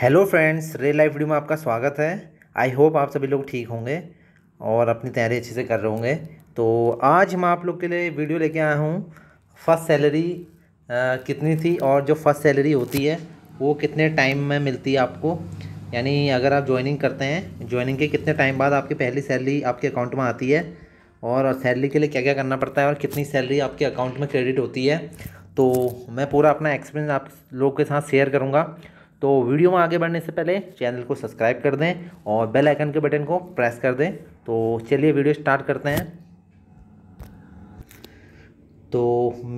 hello friends real life video में आपका स्वागत है आई होप आप सभी लोग ठीक होंगे और अपनी तैयारी अच्छे से कर रहे होंगे तो आज मैं आप लोग के लिए वीडियो लेके आया हूँ फर्स्ट सैलरी कितनी थी और जो फर्स्ट सैलरी होती है वो कितने टाइम में मिलती है आपको यानी अगर आप ज्वाइनिंग करते हैं ज्वाइनिंग के कितने टाइम बाद आपकी पहली सैलरी आपके अकाउंट में आती है और सैलरी के लिए क्या क्या करना पड़ता है और कितनी सैलरी आपके अकाउंट में क्रेडिट होती है तो मैं पूरा अपना एक्सपीरियंस आप लोग के साथ शेयर करूँगा तो वीडियो में आगे बढ़ने से पहले चैनल को सब्सक्राइब कर दें और बेल आइकन के बटन को प्रेस कर दें तो चलिए वीडियो स्टार्ट करते हैं तो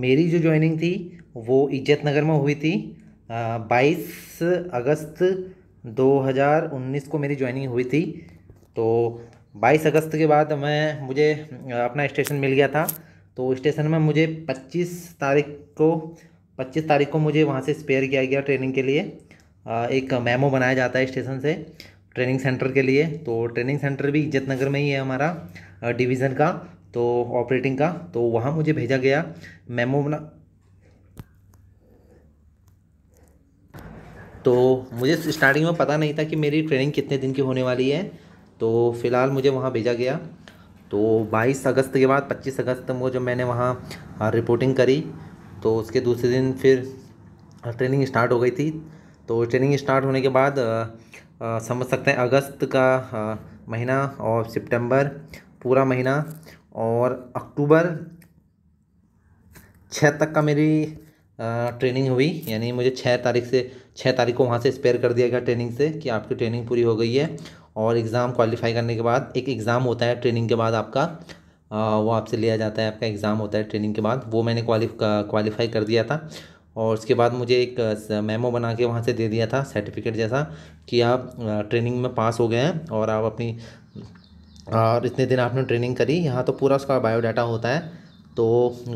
मेरी जो ज्वाइनिंग थी वो इज्जत नगर में हुई थी बाईस अगस्त 2019 को मेरी ज्वाइनिंग हुई थी तो 22 अगस्त के बाद मैं मुझे अपना स्टेशन मिल गया था तो स्टेशन में मुझे 25 तारीख को 25 तारीख को मुझे वहाँ से स्पेयर किया गया ट्रेनिंग के लिए एक मेमो बनाया जाता है स्टेशन से ट्रेनिंग सेंटर के लिए तो ट्रेनिंग सेंटर भी इज्जत नगर में ही है हमारा डिवीज़न का तो ऑपरेटिंग का तो वहाँ मुझे भेजा गया मेमो बना तो मुझे स्टार्टिंग में पता नहीं था कि मेरी ट्रेनिंग कितने दिन की होने वाली है तो फ़िलहाल मुझे वहाँ भेजा गया तो 22 अगस्त के बाद 25 अगस्त को जब मैंने वहाँ रिपोर्टिंग करी तो उसके दूसरे दिन फिर ट्रेनिंग स्टार्ट हो गई थी तो ट्रेनिंग स्टार्ट होने के बाद आ, समझ सकते हैं अगस्त का आ, महीना और सितंबर पूरा महीना और अक्टूबर छः तक का मेरी आ, ट्रेनिंग हुई यानी मुझे छः तारीख से छः तारीख को वहाँ से स्पेयर कर दिया गया ट्रेनिंग से कि आपकी ट्रेनिंग पूरी हो गई है और एग्ज़ाम क्वालिफाई करने के बाद एक एग्ज़ाम होता है ट्रेनिंग के बाद आपका आ, वो आपसे लिया जाता है आपका एग्ज़ाम होता है ट्रेनिंग के बाद वो मैंने क्वालिफ क्वालिफाई कर दिया था और उसके बाद मुझे एक मेमो बना के वहाँ से दे दिया था सर्टिफिकेट जैसा कि आप ट्रेनिंग में पास हो गए हैं और आप अपनी और इतने दिन आपने ट्रेनिंग करी यहाँ तो पूरा उसका बायोडाटा होता है तो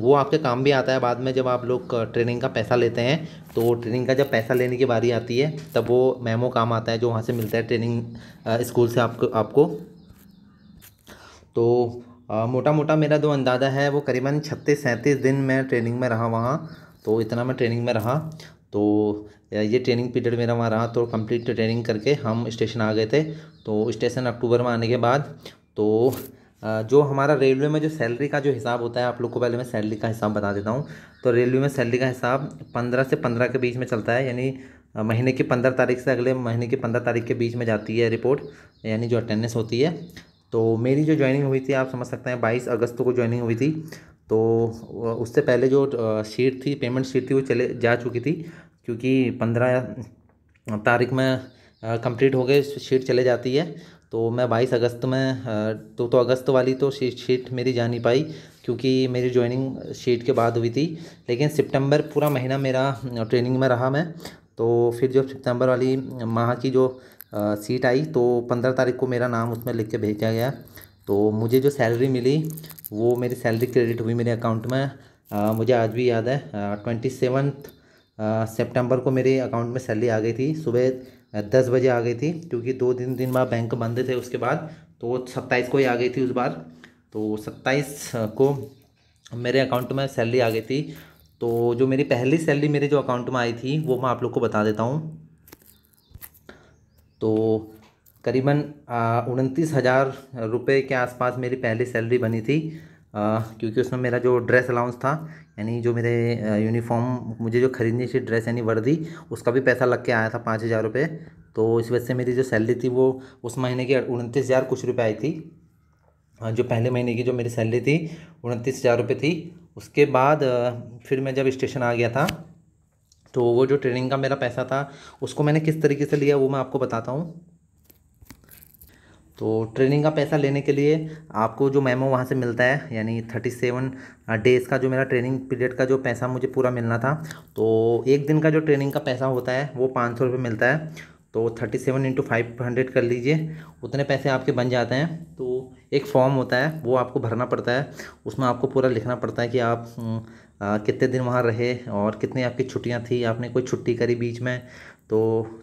वो आपके काम भी आता है बाद में जब आप लोग ट्रेनिंग का पैसा लेते हैं तो ट्रेनिंग का जब पैसा लेने की बारी आती है तब वो मेमो काम आता है जो वहाँ से मिलता है ट्रेनिंग स्कूल से आपको आपको तो मोटा मोटा मेरा जो अंदाज़ा है वो करीबन छत्तीस सैंतीस दिन मैं ट्रेनिंग में रहा वहाँ तो इतना मैं ट्रेनिंग में रहा तो ये ट्रेनिंग पीरियड मेरा वहाँ रहा तो कंप्लीट ट्रेनिंग करके हम स्टेशन आ गए थे तो स्टेशन अक्टूबर में आने के बाद तो जो हमारा रेलवे में जो सैलरी का जो हिसाब होता है आप लोग को पहले मैं सैलरी का हिसाब बता देता हूँ तो रेलवे में सैलरी का हिसाब पंद्रह से पंद्रह के बीच में चलता है यानी महीने की पंद्रह तारीख से अगले महीने की पंद्रह तारीख के बीच में जाती है रिपोर्ट यानी जो अटेंडेंस होती है तो मेरी जो ज्वाइनिंग हुई थी आप समझ सकते हैं बाईस अगस्त को ज्वाइनिंग हुई थी तो उससे पहले जो शीट थी पेमेंट शीट थी वो चले जा चुकी थी क्योंकि पंद्रह तारीख में कंप्लीट हो गए शीट चले जाती है तो मैं बाईस अगस्त में तो तो अगस्त वाली तो शीट शीट मेरी जा नहीं पाई क्योंकि मेरी ज्वाइनिंग शीट के बाद हुई थी लेकिन सितंबर पूरा महीना मेरा ट्रेनिंग में रहा मैं तो फिर जब सितंबर वाली माह की जो सीट आई तो पंद्रह तारीख को मेरा नाम उसमें लिख के भेजा गया तो मुझे जो सैलरी मिली वो मेरी सैलरी क्रेडिट हुई मेरे अकाउंट में आ, मुझे आज भी याद है ट्वेंटी सेवन्थ सेप्टेम्बर को मेरे अकाउंट में सैलरी आ गई थी सुबह दस बजे आ गई थी क्योंकि दो दिन दिन बाद बैंक बंद थे उसके बाद तो सत्ताईस को ही आ गई थी उस बार तो सत्ताईस को मेरे अकाउंट में सैलरी आ गई थी तो जो मेरी पहली सैलरी मेरे जो अकाउंट में आई थी वो मैं आप लोग को बता देता हूँ तो करीबन उनतीस हज़ार रुपये के आसपास मेरी पहली सैलरी बनी थी आ, क्योंकि उसमें मेरा जो ड्रेस अलाउंस था यानी जो मेरे यूनिफॉर्म मुझे जो ख़रीदनी थी ड्रेस यानी वर्दी उसका भी पैसा लग के आया था पाँच हज़ार रुपये तो इस वजह से मेरी जो सैलरी थी वो उस महीने की उनतीस हज़ार कुछ रुपये आई थी जो पहले महीने की जो मेरी सैलरी थी उनतीस हज़ार रुपये थी उसके बाद फिर मैं जब स्टेशन आ गया था तो वो जो ट्रेनिंग का मेरा पैसा था उसको मैंने किस तरीके से लिया वो मैं आपको बताता हूँ तो ट्रेनिंग का पैसा लेने के लिए आपको जो मेमो वहाँ से मिलता है यानी थर्टी सेवन डेज़ का जो मेरा ट्रेनिंग पीरियड का जो पैसा मुझे पूरा मिलना था तो एक दिन का जो ट्रेनिंग का पैसा होता है वो पाँच सौ रुपये मिलता है तो thirty seven into five hundred कर लीजिए उतने पैसे आपके बन जाते हैं तो एक फॉर्म होता है वो आपको भरना पड़ता है उसमें आपको पूरा लिखना पड़ता है कि आप कितने दिन वहाँ रहे और कितनी आपकी छुट्टियाँ थी आपने कोई छुट्टी करी बीच में तो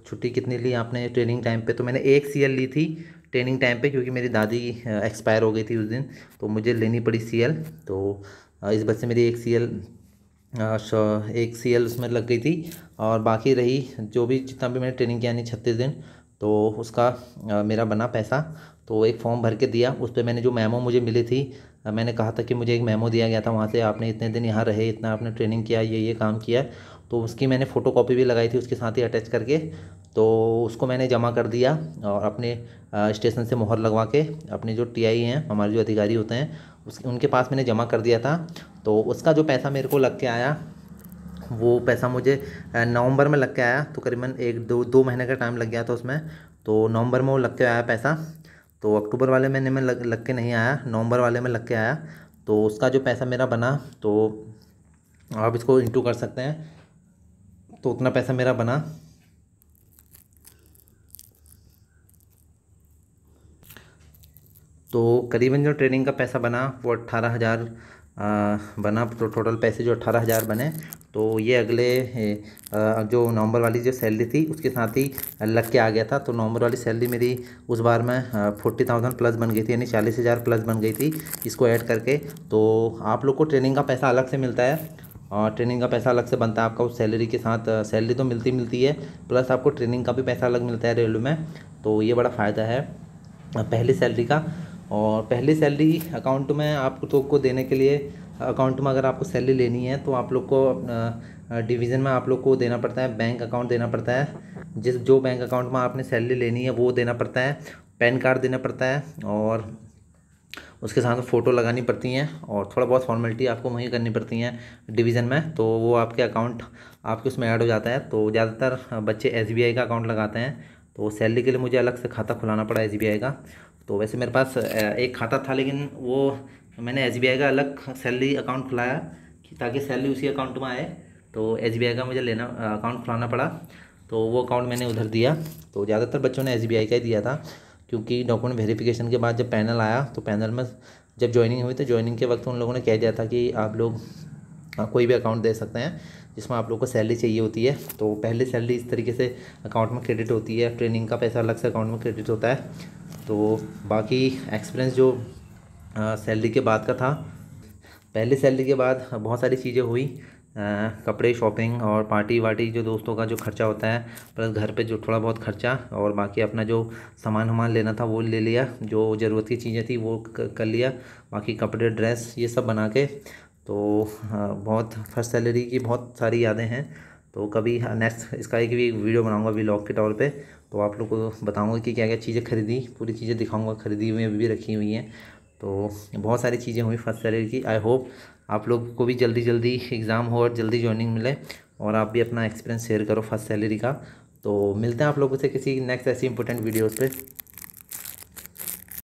छुट्टी कितनी ली आपने ट्रेनिंग टाइम पे तो मैंने एक सी ली थी ट्रेनिंग टाइम पे क्योंकि मेरी दादी एक्सपायर हो गई थी उस दिन तो मुझे लेनी पड़ी सी एल तो इस बस से मेरी एक सी एल एक सी एल उसमें लग गई थी और बाकी रही जो भी जितना भी मैंने ट्रेनिंग किया नहीं छत्तीस दिन तो उसका मेरा बना पैसा तो एक फॉर्म भर के दिया उस पर मैंने जो मेमो मुझे मिली थी मैंने कहा था कि मुझे एक मेमो दिया गया था वहाँ से आपने इतने दिन यहाँ रहे इतना आपने ट्रेनिंग किया ये ये काम किया तो उसकी मैंने फ़ोटो कॉपी भी लगाई थी उसके साथ ही अटैच करके तो उसको मैंने जमा कर दिया और अपने स्टेशन से मोहर लगवा के अपने जो टीआई हैं हमारे जो अधिकारी होते हैं उस उनके पास मैंने जमा कर दिया था तो उसका जो पैसा मेरे को लग के आया वो पैसा मुझे नवंबर में लग के आया तो करीबन एक दो दो महीने का टाइम लग गया था उसमें तो नवंबर में वो लग के आया पैसा तो अक्टूबर वाले महीने में लग लग के नहीं आया नवंबर वाले में लग के आया तो उसका जो पैसा मेरा बना तो आप इसको इंटू कर सकते हैं तो उतना पैसा मेरा बना तो करीबन जो ट्रेनिंग का पैसा बना वो अट्ठारह हज़ार बना तो टोटल पैसे जो अट्ठारह हज़ार बने तो ये अगले जो नवंबर वाली जो सैलरी थी उसके साथ ही लग के आ गया था तो नवंबर वाली सैलरी मेरी उस बार में फोर्टी थाउजेंड प्लस बन गई थी यानी चालीस हज़ार प्लस बन गई थी इसको ऐड करके तो आप लोग को ट्रेनिंग का पैसा अलग से मिलता है और ट्रेनिंग का पैसा अलग से बनता है आपका उस सैलरी के साथ सैलरी तो मिलती मिलती है प्लस आपको ट्रेनिंग का भी पैसा अलग मिलता है रेलवे में तो ये बड़ा फ़ायदा है पहली सैलरी का और पहली सैलरी अकाउंट में आप लोग को देने के लिए अकाउंट में अगर आपको सैलरी लेनी है तो आप लोग को डिवीज़न में आप लोग को देना पड़ता है बैंक अकाउंट देना पड़ता है जिस जो बैंक अकाउंट में आपने सैलरी लेनी है वो देना पड़ता है पैन कार्ड देना पड़ता है और उसके साथ फ़ोटो लगानी पड़ती हैं और थोड़ा बहुत फॉर्मेलिटी आपको वहीं करनी पड़ती हैं डिवीज़न में तो वो आपके अकाउंट आपके उसमें ऐड हो जाता है तो ज़्यादातर बच्चे एस का अकाउंट लगाते हैं तो सैलरी के लिए मुझे अलग से खाता खुलाना पड़ा एस का तो वैसे मेरे पास एक खाता था लेकिन वो मैंने एस का अलग सैलरी अकाउंट खुलाया ताकि सैलरी उसी अकाउंट में आए तो एस का मुझे लेना अकाउंट खुलाना पड़ा तो वो अकाउंट मैंने उधर दिया तो ज़्यादातर बच्चों ने एस का ही दिया था क्योंकि डॉक्यूमेंट वेरिफिकेशन के बाद जब पैनल आया तो पैनल में जब ज्वाइनिंग हुई तो ज्वाइनिंग के वक्त उन लोगों ने कह दिया था कि आप लोग कोई भी अकाउंट दे सकते हैं जिसमें आप लोग को सैलरी चाहिए होती है तो पहले सैलरी इस तरीके से अकाउंट में क्रेडिट होती है ट्रेनिंग का पैसा अलग से अकाउंट में क्रेडिट होता है तो बाकी एक्सपीरियंस जो सैलरी के बाद का था पहले सैलरी के बाद बहुत सारी चीज़ें हुई आ, कपड़े शॉपिंग और पार्टी वार्टी जो दोस्तों का जो खर्चा होता है प्लस घर पे जो थोड़ा बहुत खर्चा और बाकी अपना जो सामान वामान लेना था वो ले लिया जो ज़रूरत की चीज़ें थी वो कर लिया बाकी कपड़े ड्रेस ये सब बना के तो आ, बहुत फर्स्ट सैलरी की बहुत सारी यादें हैं तो कभी नेक्स्ट इसका एक भी वीडियो बनाऊँगा वी के तौर पर तो आप लोग को बताऊँगा कि क्या क्या चीज़ें खरीदी पूरी चीज़ें दिखाऊँगा खरीदी हुई अभी भी रखी हुई हैं तो बहुत सारी चीज़ें हुई फर्स्ट सैलरी की आई होप आप लोग को भी जल्दी जल्दी एग्ज़ाम हो और जल्दी ज्वाइनिंग मिले और आप भी अपना एक्सपीरियंस शेयर करो फर्स्ट सैलरी का तो मिलते हैं आप लोगों से किसी नेक्स्ट ऐसी इंपॉर्टेंट वीडियोज़ पर